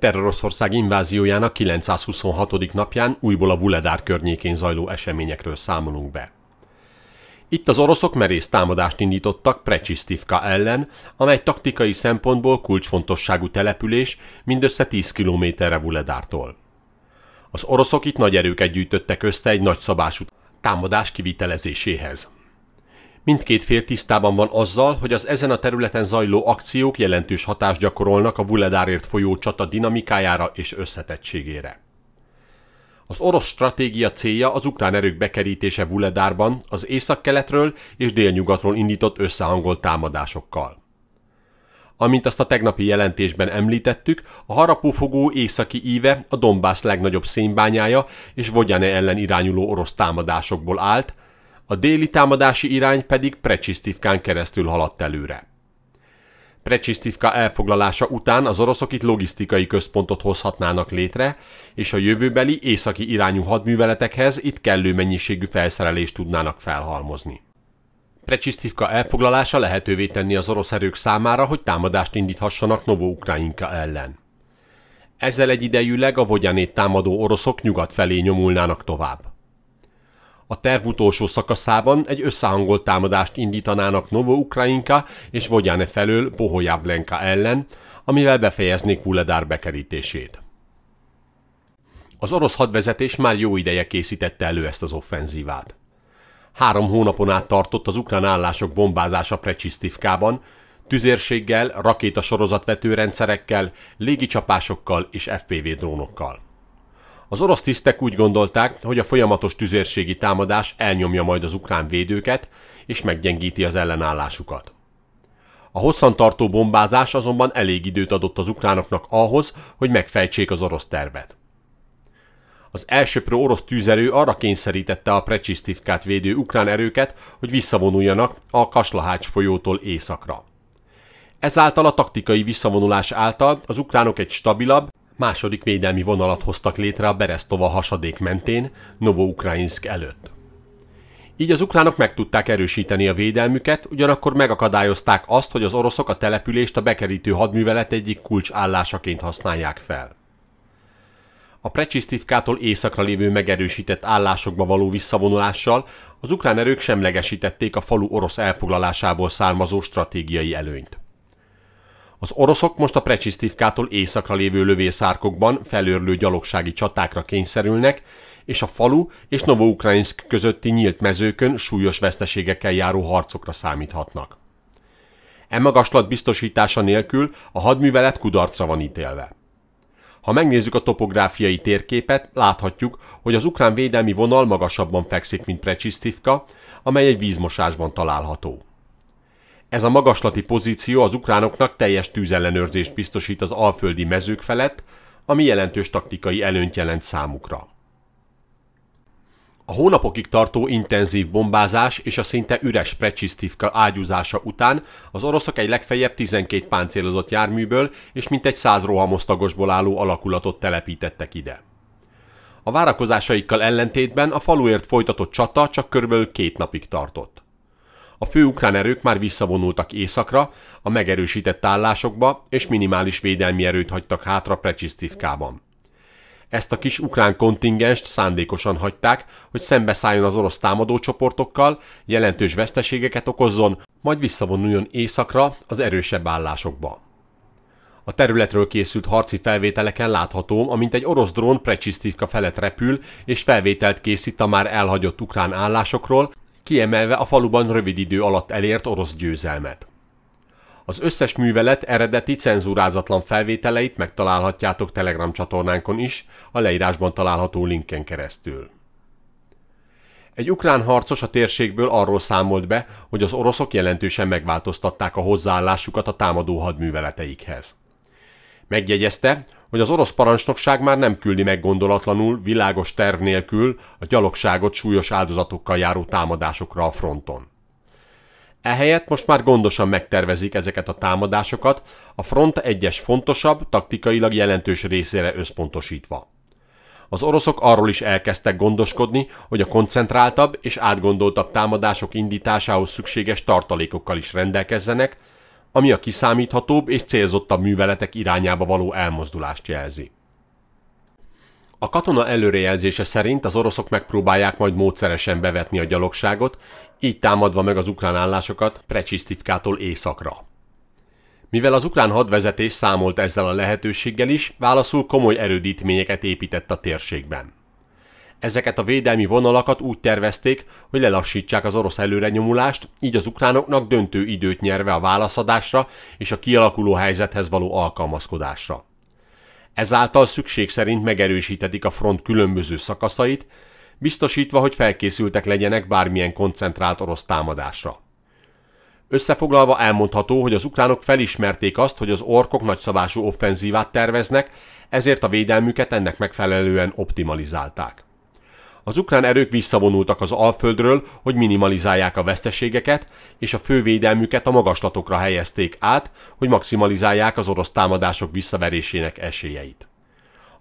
Terroroszország inváziójának 926. napján újból a Vuledár környékén zajló eseményekről számolunk be. Itt az oroszok merész támadást indítottak Precsisztivka ellen, amely taktikai szempontból kulcsfontosságú település mindössze 10 kilométerre Vuledártól. Az oroszok itt nagy erőket gyűjtöttek össze egy nagyszabású támadás kivitelezéséhez. Mindkét fél tisztában van azzal, hogy az ezen a területen zajló akciók jelentős hatást gyakorolnak a Vuledárért folyó csata dinamikájára és összetettségére. Az orosz stratégia célja az ukrán erők bekerítése Vuledárban az északkeletről és délnyugatról indított összehangolt támadásokkal. Amint azt a tegnapi jelentésben említettük, a harapófogó északi íve a Dombász legnagyobb szénbányája és Vogyane ellen irányuló orosz támadásokból állt, a déli támadási irány pedig Precsisztivkán keresztül haladt előre. Precsisztivka elfoglalása után az oroszok itt logisztikai központot hozhatnának létre, és a jövőbeli északi irányú hadműveletekhez itt kellő mennyiségű felszerelést tudnának felhalmozni. Precsisztivka elfoglalása lehetővé tenni az orosz erők számára, hogy támadást indíthassanak novo ukrainka ellen. Ezzel egyidejűleg a Vogyanét támadó oroszok nyugat felé nyomulnának tovább. A terv utolsó szakaszában egy összehangolt támadást indítanának Novo Ukrainka és Vodjane felől Pohojavlenka ellen, amivel befejeznék Vuledár bekerítését. Az orosz hadvezetés már jó ideje készítette elő ezt az offenzívát. Három hónapon át tartott az ukrán állások bombázása Precsisztivkában, tüzérséggel, rakétasorozatvetőrendszerekkel, légicsapásokkal és FPV drónokkal. Az orosz tisztek úgy gondolták, hogy a folyamatos tüzérségi támadás elnyomja majd az ukrán védőket, és meggyengíti az ellenállásukat. A hosszantartó bombázás azonban elég időt adott az ukránoknak ahhoz, hogy megfejtsék az orosz tervet. Az elsőprő orosz tűzerő arra kényszerítette a Precsisztivkát védő ukrán erőket, hogy visszavonuljanak a Kaslahács folyótól északra. Ezáltal a taktikai visszavonulás által az ukránok egy stabilabb, második védelmi vonalat hoztak létre a Beresztova hasadék mentén, Novoukrajinsk előtt. Így az ukránok meg tudták erősíteni a védelmüket, ugyanakkor megakadályozták azt, hogy az oroszok a települést a bekerítő hadművelet egyik kulcsállásaként használják fel. A Precsisztivkától északra lévő megerősített állásokba való visszavonulással az ukrán erők semlegesítették a falu orosz elfoglalásából származó stratégiai előnyt. Az oroszok most a Precsisztivkától északra lévő lövészárkokban felőrlő gyalogsági csatákra kényszerülnek, és a falu és Novoukrainsk közötti nyílt mezőkön súlyos veszteségekkel járó harcokra számíthatnak. E magaslat biztosítása nélkül a hadművelet kudarcra van ítélve. Ha megnézzük a topográfiai térképet, láthatjuk, hogy az ukrán védelmi vonal magasabban fekszik, mint Precsisztivka, amely egy vízmosásban található. Ez a magaslati pozíció az ukránoknak teljes tűzellenőrzést biztosít az alföldi mezők felett, ami jelentős taktikai előnyt jelent számukra. A hónapokig tartó intenzív bombázás és a szinte üres precsisztívka ágyúzása után az oroszok egy legfeljebb 12 páncélozott járműből és mintegy 100 rohamosztagosból álló alakulatot telepítettek ide. A várakozásaikkal ellentétben a faluért folytatott csata csak körülbelül két napig tartott a fő ukrán erők már visszavonultak északra, a megerősített állásokba, és minimális védelmi erőt hagytak hátra Precsisztivkában. Ezt a kis ukrán kontingenst szándékosan hagyták, hogy szembeszálljon az orosz támadó csoportokkal jelentős veszteségeket okozzon, majd visszavonuljon északra az erősebb állásokba. A területről készült harci felvételeken látható, amint egy orosz drón Precsisztivka felett repül, és felvételt készít a már elhagyott ukrán állásokról, kiemelve a faluban rövid idő alatt elért orosz győzelmet. Az összes művelet eredeti cenzúrázatlan felvételeit megtalálhatjátok Telegram csatornánkon is, a leírásban található linken keresztül. Egy ukrán harcos a térségből arról számolt be, hogy az oroszok jelentősen megváltoztatták a hozzáállásukat a támadó hadműveleteikhez. Megjegyezte, hogy az orosz parancsnokság már nem küldi meg gondolatlanul, világos terv nélkül a gyalogságot súlyos áldozatokkal járó támadásokra a fronton. Ehelyett most már gondosan megtervezik ezeket a támadásokat, a front egyes fontosabb, taktikailag jelentős részére összpontosítva. Az oroszok arról is elkezdtek gondoskodni, hogy a koncentráltabb és átgondoltabb támadások indításához szükséges tartalékokkal is rendelkezzenek, ami a kiszámíthatóbb és célzottabb műveletek irányába való elmozdulást jelzi. A katona előrejelzése szerint az oroszok megpróbálják majd módszeresen bevetni a gyalogságot, így támadva meg az ukrán állásokat Precsisztivkától északra. Mivel az ukrán hadvezetés számolt ezzel a lehetőséggel is, válaszul komoly erődítményeket épített a térségben. Ezeket a védelmi vonalakat úgy tervezték, hogy lelassítsák az orosz előrenyomulást, így az ukránoknak döntő időt nyerve a válaszadásra és a kialakuló helyzethez való alkalmazkodásra. Ezáltal szükség szerint megerősítedik a front különböző szakaszait, biztosítva, hogy felkészültek legyenek bármilyen koncentrált orosz támadásra. Összefoglalva elmondható, hogy az ukránok felismerték azt, hogy az orkok nagyszabású offenzívát terveznek, ezért a védelmüket ennek megfelelően optimalizálták az ukrán erők visszavonultak az Alföldről, hogy minimalizálják a veszteségeket, és a fővédelmüket a magaslatokra helyezték át, hogy maximalizálják az orosz támadások visszaverésének esélyeit.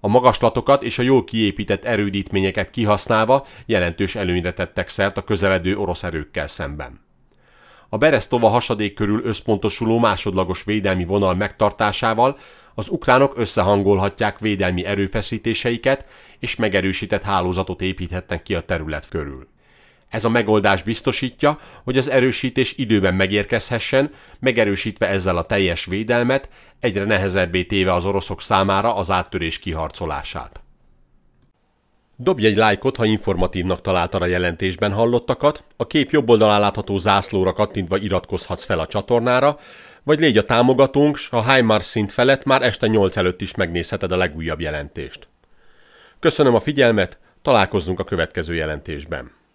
A magaslatokat és a jól kiépített erődítményeket kihasználva jelentős előnyre tettek szert a közeledő orosz erőkkel szemben a Beresztova hasadék körül összpontosuló másodlagos védelmi vonal megtartásával az ukránok összehangolhatják védelmi erőfeszítéseiket, és megerősített hálózatot építhetnek ki a terület körül. Ez a megoldás biztosítja, hogy az erősítés időben megérkezhessen, megerősítve ezzel a teljes védelmet, egyre nehezebbé téve az oroszok számára az áttörés kiharcolását. Dobj egy lájkot, ha informatívnak találtad a jelentésben hallottakat, a kép jobb oldalán látható zászlóra kattintva iratkozhatsz fel a csatornára, vagy légy a támogatónk, s a Heimar szint felett már este 8 előtt is megnézheted a legújabb jelentést. Köszönöm a figyelmet, találkozzunk a következő jelentésben.